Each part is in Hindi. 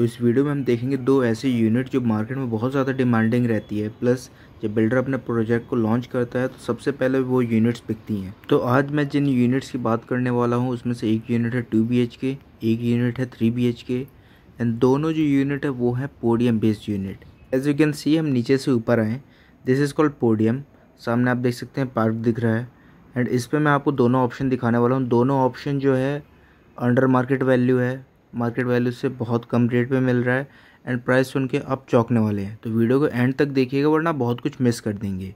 तो इस वीडियो में हम देखेंगे दो ऐसे यूनिट जो मार्केट में बहुत ज़्यादा डिमांडिंग रहती है प्लस जब बिल्डर अपने प्रोजेक्ट को लॉन्च करता है तो सबसे पहले वो यूनिट्स बिकती हैं तो आज मैं जिन यूनिट्स की बात करने वाला हूँ उसमें से एक यूनिट है टू बी एच के एक यूनिट है three B H K and दोनों जो यूनिट है वो है podium based unit as you can see हम नीचे से ऊपर आएँ दिस इज़ कॉल्ड पोडियम सामने आप देख सकते हैं पार्क दिख रहा है एंड इस पर मैं आपको दोनों ऑप्शन दिखाने वाला हूँ दोनों ऑप्शन जो है अंडर मार्केट वैल्यू है मार्केट वैल्यू से बहुत कम रेट पे मिल रहा है एंड प्राइस सुन के आप चौंकने वाले हैं तो वीडियो को एंड तक देखिएगा वरना बहुत कुछ मिस कर देंगे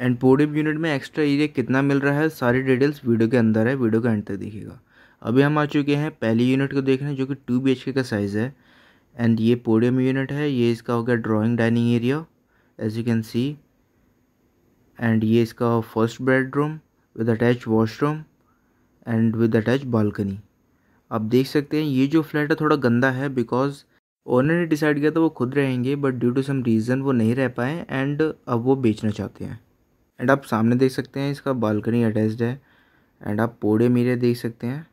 एंड पोडियम यूनिट में एक्स्ट्रा एरिया कितना मिल रहा है सारी डिटेल्स वीडियो के अंदर है वीडियो को एंड तक देखिएगा अभी हम आ चुके हैं पहली यूनिट को देखने जो कि टू बी का साइज़ है एंड ये पोडियम यूनिट है ये इसका हो गया drawing dining area as you can see and ये इसका first bedroom with attach washroom and with attach balcony आप देख सकते हैं ये जो फ्लैट है थोड़ा गंदा है बिकॉज ओनर ने डिसाइड किया था वो खुद रहेंगे but due to some reason वो नहीं रह पाए एंड अब वो बेचना चाहते हैं एंड आप सामने देख सकते हैं इसका बालकनी अटैच्ड है एंड आप पोड़े मेरे देख सकते हैं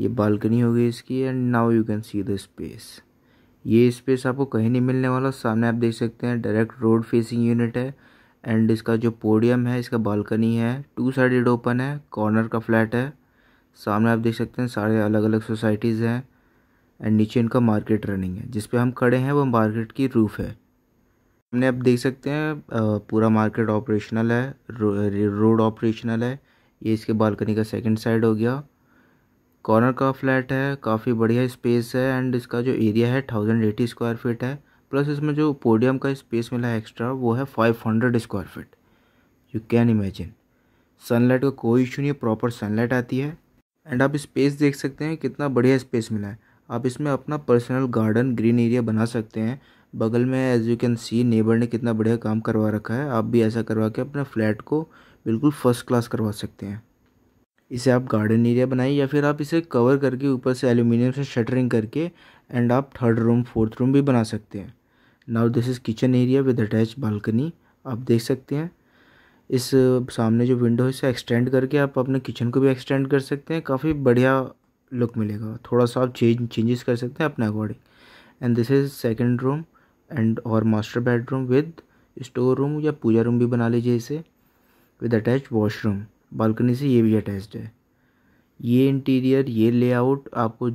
ये बालकनी हो गई इसकी and now you can see the space ये स्पेस आपको कहीं नहीं मिलने वाला सामने आप देख सकते हैं डायरेक्ट रोड फेसिंग यूनिट है एंड इसका जो पोडियम है इसका बालकनी है टू साइडेड ओपन है कॉर्नर का फ्लैट है सामने आप देख सकते हैं सारे अलग अलग सोसाइटीज़ हैं एंड नीचे इनका मार्केट रनिंग है जिस पे हम खड़े हैं वो मार्केट की रूफ़ है हमने आप देख सकते हैं पूरा मार्केट ऑपरेशनल है रोड ऑपरेशनल है ये इसके बालकनी का सेकंड साइड हो गया कॉर्नर का फ्लैट है काफ़ी बढ़िया स्पेस है एंड इसका जो एरिया है थाउजेंड एटी स्क्वायर फीट है प्लस इसमें जो पोडियम का स्पेस मिला है एक्स्ट्रा वो है five hundred square feet you can imagine sunlight का कोई इशू नहीं है प्रॉपर सनलाइट आती है एंड आप स्पेस देख सकते हैं कितना बढ़िया स्पेस मिला है आप इसमें अपना पर्सनल गार्डन ग्रीन एरिया बना सकते हैं बगल में as you can see neighbour ने कितना बढ़िया काम करवा रखा है आप भी ऐसा करवा के अपने फ्लैट को बिल्कुल फर्स्ट क्लास करवा सकते हैं इसे आप गार्डन एरिया बनाइए या फिर आप इसे कवर करके ऊपर से एल्यूमिनियम से शटरिंग करके एंड आप थर्ड रूम फोर्थ रूम भी बना सकते हैं now this is kitchen area with attach balcony आप देख सकते हैं इस सामने जो विंडो है इसे एक्सटेंड करके आप अपने किचन को भी एक्सटेंड कर सकते हैं काफ़ी बढ़िया लुक मिलेगा थोड़ा सा आप चेंज चेंजेस कर सकते हैं अपने according and this is second room and और master bedroom with store room या पूजा रूम भी बना लीजिए इसे विद अटैच वॉशरूम बालकनी से ये भी अटैच है ये इंटीरियर ये लेआउट आपको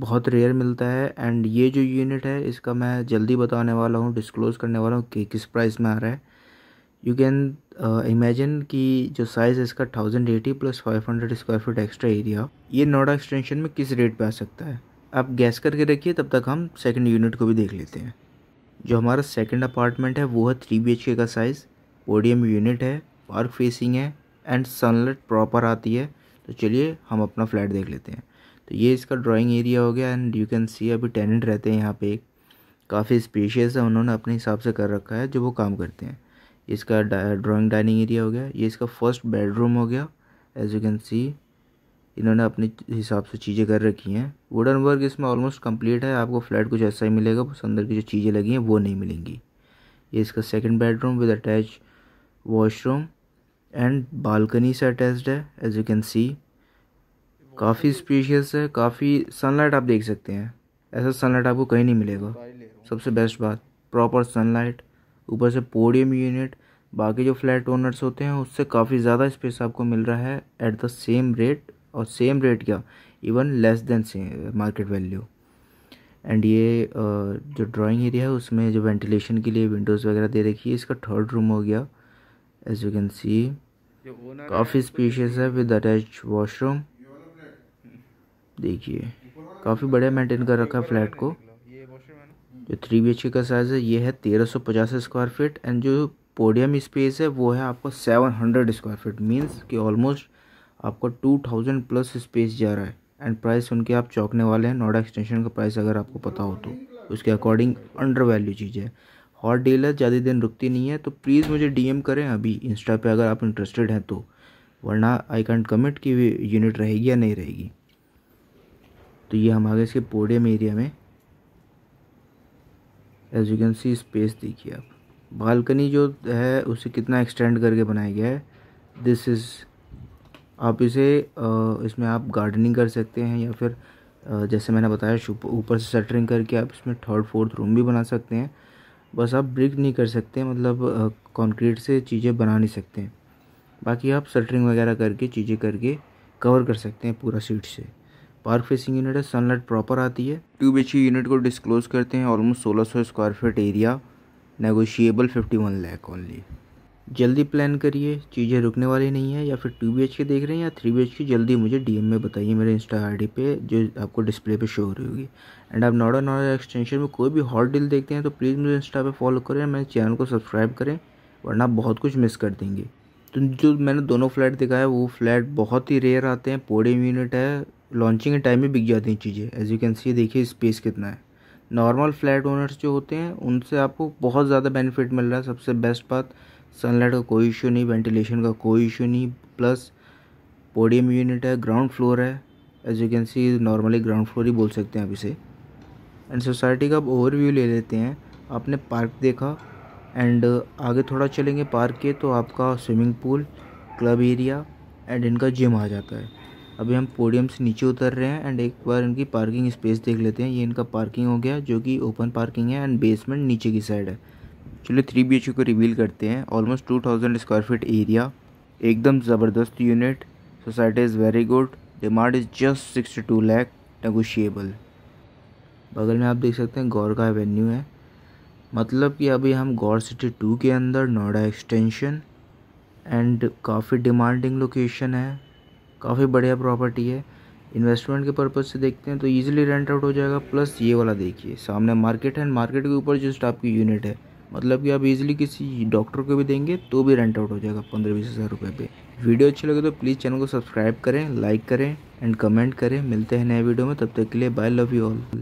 बहुत रेयर मिलता है एंड ये जो यूनिट है इसका मैं जल्दी बताने वाला हूँ डिस्क्लोज़ करने वाला हूँ कि किस प्राइस में आ रहा है यू कैन इमेजिन कि जो साइज़ है इसका thousand eighty plus five hundred square feet extra area ये नोएडा एक्सटेंशन में किस रेट पे आ सकता है आप गैस करके रखिए तब तक हम सेकंड यूनिट को भी देख लेते हैं जो हमारा सेकंड अपार्टमेंट है वो है थ्री बी एच के का साइज़ पोडियम यूनिट है पार्क फेसिंग है एंड सनलाइट प्रॉपर आती है तो चलिए हम अपना फ्लैट देख लेते हैं तो ये इसका ड्राइंग एरिया हो गया एंड यू कैन सी अभी टेनेंट रहते हैं यहाँ पे काफ़ी स्पेशियस है उन्होंने अपने हिसाब से कर रखा है जो वो काम करते हैं इसका ड्राइंग डाइनिंग एरिया हो गया ये इसका फर्स्ट बेडरूम हो गया एज यू कैन सी इन्होंने अपने हिसाब से चीज़ें कर रखी हैं वुडन वर्क इसमें ऑलमोस्ट कंप्लीट है आपको फ्लैट कुछ ऐसा ही मिलेगा बस अंदर की जो चीज़ें लगी हैं वो नहीं मिलेंगी ये इसका second bedroom with attach washroom and balcony से अटैच्ड है एज यू कैन सी काफ़ी स्पेशियस है काफ़ी सनलाइट आप देख सकते हैं ऐसा सनलाइट आपको कहीं नहीं मिलेगा सबसे बेस्ट बात प्रॉपर सनलाइट ऊपर से पोडियम यूनिट बाकी जो फ्लैट ओनर्स होते हैं उससे काफ़ी ज़्यादा स्पेस आपको मिल रहा है एट द सेम रेट और सेम रेट क्या even less than market value and ये जो ड्राइंग एरिया है उसमें जो वेंटिलेशन के लिए विंडोज़ वगैरह दे रखी है इसका थर्ड रूम हो गया एज यू कैन सी काफ़ी स्पेशियस है विद अटैच वॉशरूम देखिए काफ़ी बढ़िया मेंटेन कर रखा है फ्लैट को जो थ्री बी का साइज़ है ये है तेरह सौ पचास स्क्वायर फीट एंड जो पोडियम स्पेस है वो है आपको seven hundred square feet means कि ऑलमोस्ट आपको टू थाउजेंड प्लस स्पेस जा रहा है एंड प्राइस उनके आप चौंकने वाले हैं नोएडा एक्सटेंशन का प्राइस अगर आपको पता हो तो उसके अकॉर्डिंग अंडर वैल्यू चीज़ है हॉट डील है ज़्यादा दिन रुकती नहीं है तो प्लीज़ मुझे डी करें अभी इंस्टा पर अगर आप इंटरेस्टेड हैं तो वरना आई कैंट कमिट कि यूनिट रहेगी या नहीं रहेगी तो ये हम आगे इसके पोडियम एरिया में as you can see space देखिए आप बालकनी जो है उसे कितना एक्सटेंड करके बनाया गया है दिस इज़ आप इसे इसमें आप गार्डनिंग कर सकते हैं या फिर जैसे मैंने बताया ऊपर से सेटरिंग करके आप इसमें थर्ड फोर्थ रूम भी बना सकते हैं बस आप ब्रिक नहीं कर सकते मतलब कंक्रीट से चीज़ें बना नहीं सकते बाकी आप सेटरिंग वगैरह करके चीज़ें करके कवर कर सकते हैं पूरा सीट से पार्क फेसिंग यूनिट है सनलाइट प्रॉपर आती है टू बी यूनिट को डिस्क्लोज करते हैं ऑलमोस्ट सोलह सौ square feet area negotiable fifty one lakh only जल्दी प्लान करिए चीज़ें रुकने वाली नहीं है या फिर टू बी के देख रहे हैं या थ्री बी के जल्दी मुझे डीएम में बताइए मेरे इंस्टा आईडी पे जो आपको डिस्प्ले पे शो हो रही होगी एंड आप नोडा नोडा एक्सटेंशन में कोई भी हॉट डील देखते हैं तो प्लीज़ मुझे इंस्टा पे फॉलो करें मेरे चैनल को सब्सक्राइब करें वरना बहुत कुछ मिस कर देंगे तो जो मैंने दोनों फ्लैट दिखाया वो फ्लैट बहुत ही रेयर आते हैं पोडियम यूनिट है लॉन्चिंग के टाइम में बिक जाती हैं चीज़ें एज यू कैन सी देखिए स्पेस कितना है नॉर्मल फ्लैट ओनर्स जो होते हैं उनसे आपको बहुत ज़्यादा बेनिफिट मिल रहा है सबसे बेस्ट बात सनलाइट का कोई इशू नहीं वेंटिलेशन का कोई इशू नहीं प्लस पोडियम यूनिट है ग्राउंड फ्लोर है as you can see normally ground floor ही बोल सकते हैं आप इसे एंड सोसाइटी का आप ओवरव्यू ले लेते हैं आपने पार्क देखा एंड आगे थोड़ा चलेंगे पार्क के तो आपका swimming pool club area and इनका जिम आ जाता है अभी हम पोडियम से नीचे उतर रहे हैं एंड एक बार इनकी पार्किंग स्पेस देख लेते हैं ये इनका पार्किंग हो गया जो कि ओपन पार्किंग है एंड बेसमेंट नीचे की साइड है चलिए थ्री बी को रिवील करते हैं almost two thousand square feet area एकदम ज़बरदस्त unit society is very good demand is just sixty two lakh negotiable बगल में आप देख सकते हैं गौर का एवेन्यू है मतलब कि अभी हम गौर सिटी टू के अंदर नोएडा एक्सटेंशन एंड काफ़ी डिमांडिंग लोकेशन है काफ़ी बढ़िया प्रॉपर्टी है इन्वेस्टमेंट के पर्पज़ से देखते हैं तो ईजिली रेंट आउट हो जाएगा प्लस ये वाला देखिए सामने मार्केट है मार्केट के ऊपर जस्ट आपकी यूनिट है मतलब कि आप इजीली किसी डॉक्टर को भी देंगे तो भी रेंट आउट हो जाएगा पंद्रह बीस हज़ार रुपये पर वीडियो अच्छी लगे तो प्लीज़ चैनल को सब्सक्राइब करें लाइक करें एंड कमेंट करें मिलते हैं नए वीडियो में तब तक के लिए बाय लव यू ऑल